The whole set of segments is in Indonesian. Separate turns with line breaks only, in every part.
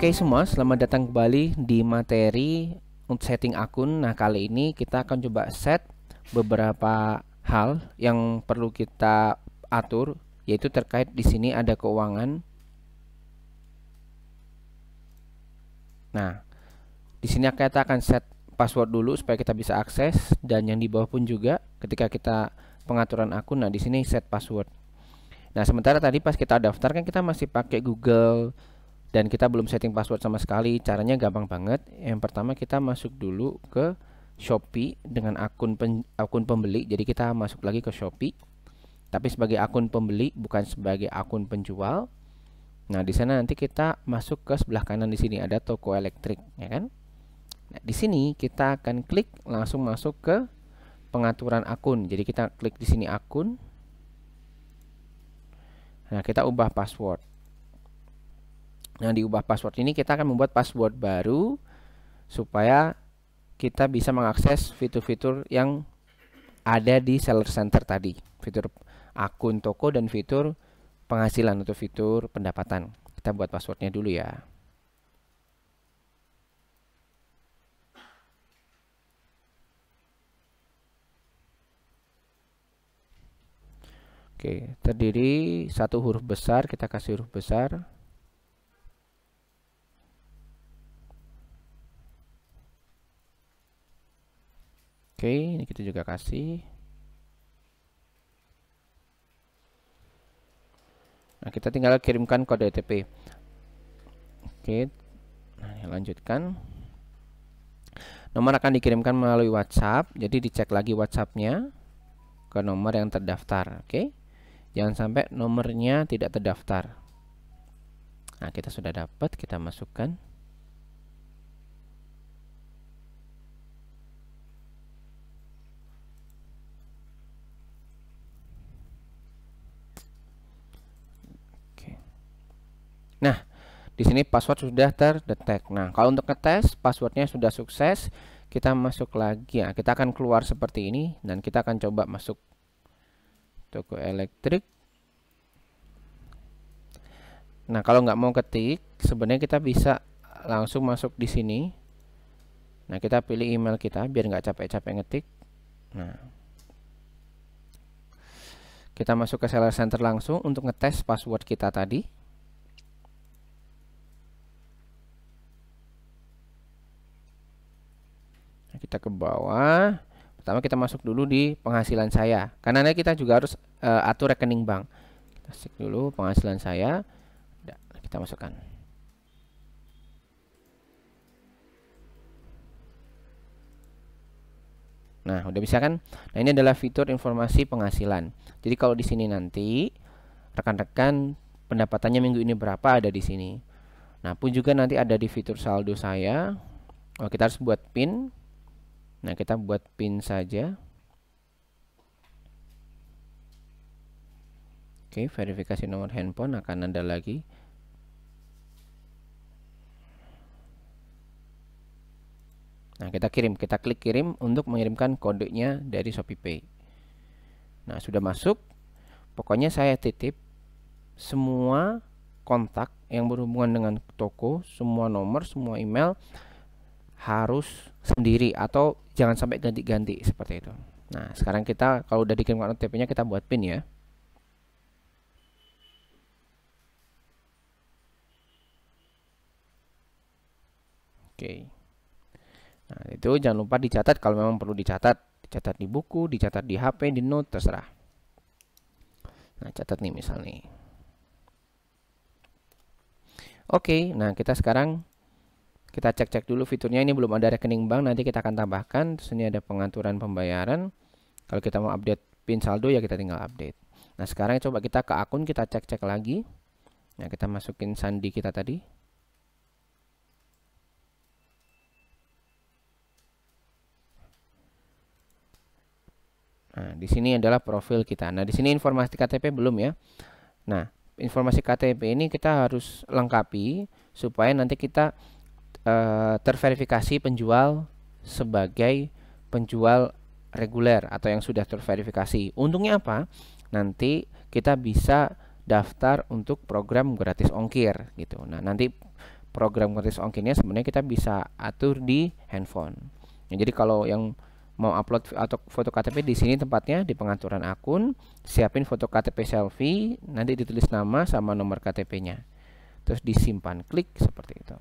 Oke semua, selamat datang kembali di materi untuk setting akun. Nah, kali ini kita akan coba set beberapa hal yang perlu kita atur yaitu terkait di sini ada keuangan. Nah, di sini kita akan set password dulu supaya kita bisa akses dan yang di bawah pun juga ketika kita pengaturan akun. Nah, di sini set password. Nah, sementara tadi pas kita daftar kan kita masih pakai Google dan kita belum setting password sama sekali caranya gampang banget yang pertama kita masuk dulu ke Shopee dengan akun pen, akun pembeli jadi kita masuk lagi ke Shopee tapi sebagai akun pembeli bukan sebagai akun penjual nah di sana nanti kita masuk ke sebelah kanan di sini ada toko elektrik ya kan nah, di sini kita akan klik langsung masuk ke pengaturan akun jadi kita klik di sini akun nah kita ubah password Nah, diubah password ini kita akan membuat password baru supaya kita bisa mengakses fitur-fitur yang ada di seller center tadi, fitur akun toko dan fitur penghasilan atau fitur pendapatan. Kita buat passwordnya dulu ya. Oke, terdiri satu huruf besar, kita kasih huruf besar. Oke, ini kita juga kasih. Nah, kita tinggal kirimkan kode OTP. E oke. Nah, lanjutkan. Nomor akan dikirimkan melalui WhatsApp, jadi dicek lagi WhatsAppnya ke nomor yang terdaftar, oke? Jangan sampai nomornya tidak terdaftar. Nah, kita sudah dapat, kita masukkan. Nah, di sini password sudah terdetek. Nah, kalau untuk ngetes passwordnya sudah sukses, kita masuk lagi ya. Kita akan keluar seperti ini dan kita akan coba masuk toko elektrik. Nah, kalau nggak mau ketik, sebenarnya kita bisa langsung masuk di sini. Nah, kita pilih email kita biar nggak capek-capek ngetik. Nah, kita masuk ke seller center langsung untuk ngetes password kita tadi. kita ke bawah pertama kita masuk dulu di penghasilan saya karena nanti kita juga harus uh, atur rekening bank kita cek dulu penghasilan saya kita masukkan Nah, udah bisa kan? Nah, ini adalah fitur informasi penghasilan. Jadi kalau di sini nanti rekan-rekan pendapatannya minggu ini berapa ada di sini. Nah, pun juga nanti ada di fitur saldo saya. Oh, kita harus buat PIN. Nah, kita buat pin saja. Oke, verifikasi nomor handphone akan ada lagi. Nah, kita kirim, kita klik kirim untuk mengirimkan kodenya dari ShopeePay Nah, sudah masuk. Pokoknya saya titip semua kontak yang berhubungan dengan toko, semua nomor, semua email harus sendiri atau jangan sampai ganti-ganti seperti itu nah sekarang kita kalau udah dikirimkan OTP nya kita buat pin ya Oke. Nah, itu jangan lupa dicatat kalau memang perlu dicatat. Dicatat di buku, dicatat di HP, di note, terserah. Nah, catat nih misalnya. Oke, nah kita sekarang kita cek-cek dulu fiturnya ini belum ada rekening bank nanti kita akan tambahkan terus ini ada pengaturan pembayaran kalau kita mau update pin saldo ya kita tinggal update nah sekarang coba kita ke akun kita cek-cek lagi nah kita masukin sandi kita tadi Nah, di sini adalah profil kita. Nah, di sini informasi KTP belum ya. Nah, informasi KTP ini kita harus lengkapi supaya nanti kita Eh, terverifikasi penjual sebagai penjual reguler atau yang sudah terverifikasi. Untungnya apa? Nanti kita bisa daftar untuk program gratis ongkir gitu. Nah, nanti program gratis ongkirnya sebenarnya kita bisa atur di handphone. Nah, jadi kalau yang mau upload atau foto KTP di sini tempatnya di pengaturan akun, siapin foto KTP selfie, nanti ditulis nama sama nomor KTP-nya. Terus disimpan klik seperti itu.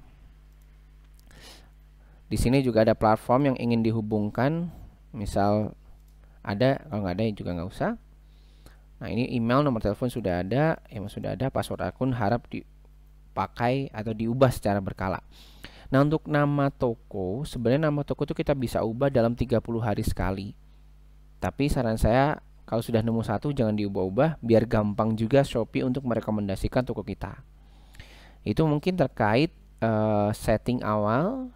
Di sini juga ada platform yang ingin dihubungkan, misal ada, kalau nggak ada ya juga nggak usah. Nah ini email, nomor telepon sudah ada, yang sudah ada, password akun harap dipakai atau diubah secara berkala. Nah untuk nama toko, sebenarnya nama toko itu kita bisa ubah dalam 30 hari sekali. Tapi saran saya kalau sudah nemu satu jangan diubah-ubah biar gampang juga Shopee untuk merekomendasikan toko kita. Itu mungkin terkait uh, setting awal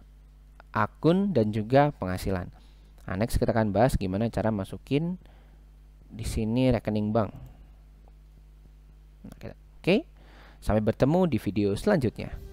akun dan juga penghasilan. Nah, next kita akan bahas gimana cara masukin di sini rekening bank. Nah, oke, sampai bertemu di video selanjutnya.